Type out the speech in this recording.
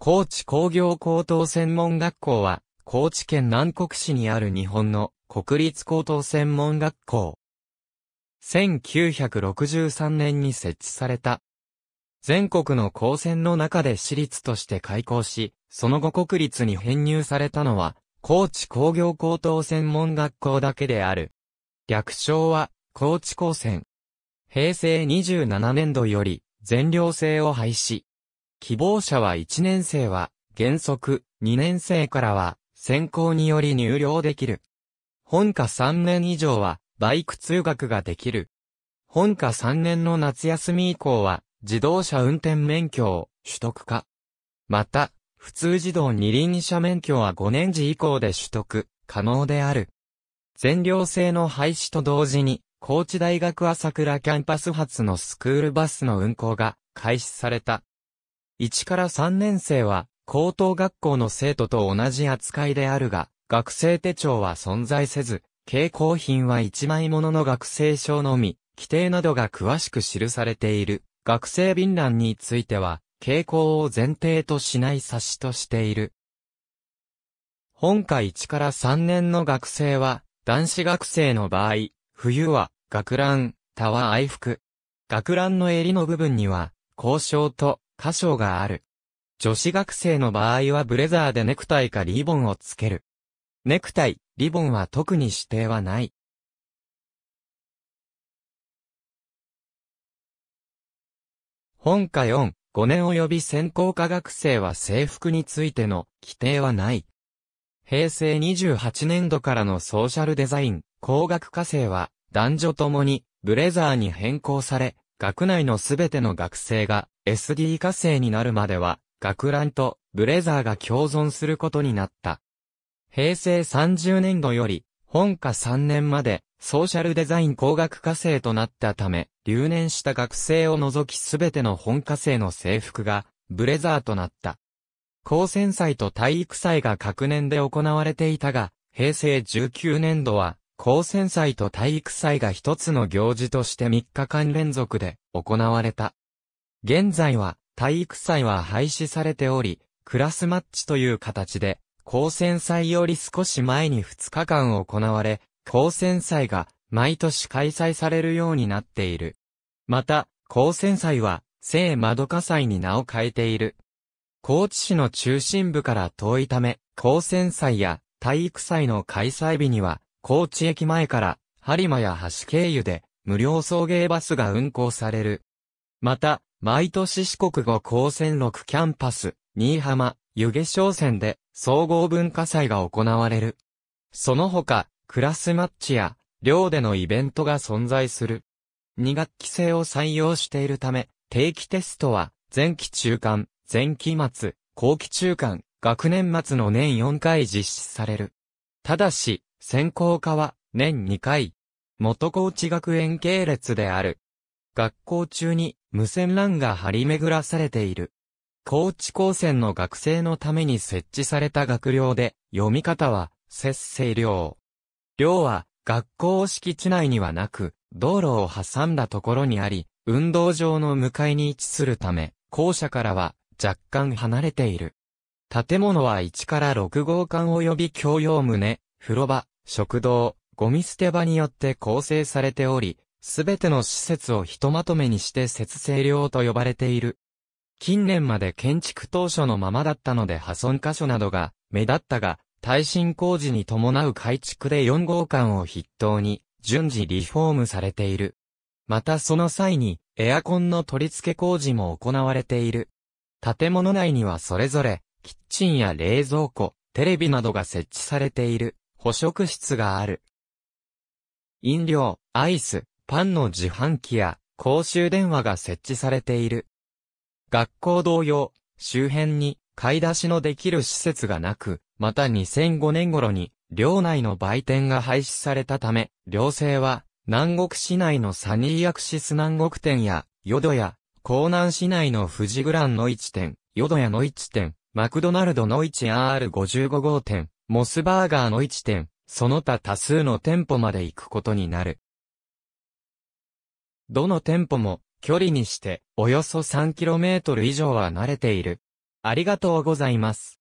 高知工業高等専門学校は、高知県南国市にある日本の国立高等専門学校。1963年に設置された。全国の高専の中で私立として開校し、その後国立に編入されたのは、高知工業高等専門学校だけである。略称は、高知高専。平成27年度より、全寮制を廃止。希望者は1年生は、原則、2年生からは、選考により入寮できる。本科3年以上は、バイク通学ができる。本科3年の夏休み以降は、自動車運転免許を取得か。また、普通自動二輪車免許は5年時以降で取得可能である。全寮制の廃止と同時に、高知大学朝倉キャンパス発のスクールバスの運行が開始された。1から3年生は、高等学校の生徒と同じ扱いであるが、学生手帳は存在せず、傾向品は一枚ものの学生証のみ、規定などが詳しく記されている。学生便覧については、傾向を前提としない冊子としている。本科1から3年の学生は、男子学生の場合、冬は、学ラン、タワー愛服。学ランの襟の部分には、交渉と箇所がある。女子学生の場合はブレザーでネクタイかリボンをつける。ネクタイ、リボンは特に指定はない。本科4、5年及び専攻科学生は制服についての規定はない。平成28年度からのソーシャルデザイン、工学科生は男女ともにブレザーに変更され、学内のすべての学生が SD 化成になるまでは、学ランとブレザーが共存することになった。平成30年度より、本科3年まで、ソーシャルデザイン工学科生となったため、留年した学生を除きすべての本科生の制服が、ブレザーとなった。高専祭と体育祭が各年で行われていたが、平成19年度は、高専祭と体育祭が一つの行事として3日間連続で行われた。現在は、体育祭は廃止されており、クラスマッチという形で、高専祭より少し前に2日間行われ、高専祭が毎年開催されるようになっている。また、高専祭は、聖まどか祭に名を変えている。高知市の中心部から遠いため、高専祭や体育祭の開催日には、高知駅前から、播磨や橋経由で、無料送迎バスが運行される。また、毎年四国語高専6キャンパス、新居浜、湯気商船で総合文化祭が行われる。その他、クラスマッチや、寮でのイベントが存在する。2学期制を採用しているため、定期テストは、前期中間、前期末、後期中間、学年末の年4回実施される。ただし、専攻科は、年2回。元高知学園系列である。学校中に無線 LAN が張り巡らされている。高知高専の学生のために設置された学寮で、読み方は、節制寮。寮は、学校敷地内にはなく、道路を挟んだところにあり、運動場の向かいに位置するため、校舎からは若干離れている。建物は1から6号館及び共用棟、風呂場、食堂、ゴミ捨て場によって構成されており、すべての施設をひとまとめにして節制量と呼ばれている。近年まで建築当初のままだったので破損箇所などが目立ったが、耐震工事に伴う改築で4号館を筆頭に順次リフォームされている。またその際にエアコンの取り付け工事も行われている。建物内にはそれぞれキッチンや冷蔵庫、テレビなどが設置されている、捕食室がある。飲料、アイス、パンの自販機や公衆電話が設置されている。学校同様、周辺に買い出しのできる施設がなく、また2005年頃に寮内の売店が廃止されたため、寮生は南国市内のサニーアクシス南国店や、淀ヤ、江南市内の富士グランの1店、淀ヤの1店、マクドナルドの 1R55 号店、モスバーガーの1店、その他多数の店舗まで行くことになる。どの店舗も、距離にして、およそ 3km 以上は慣れている。ありがとうございます。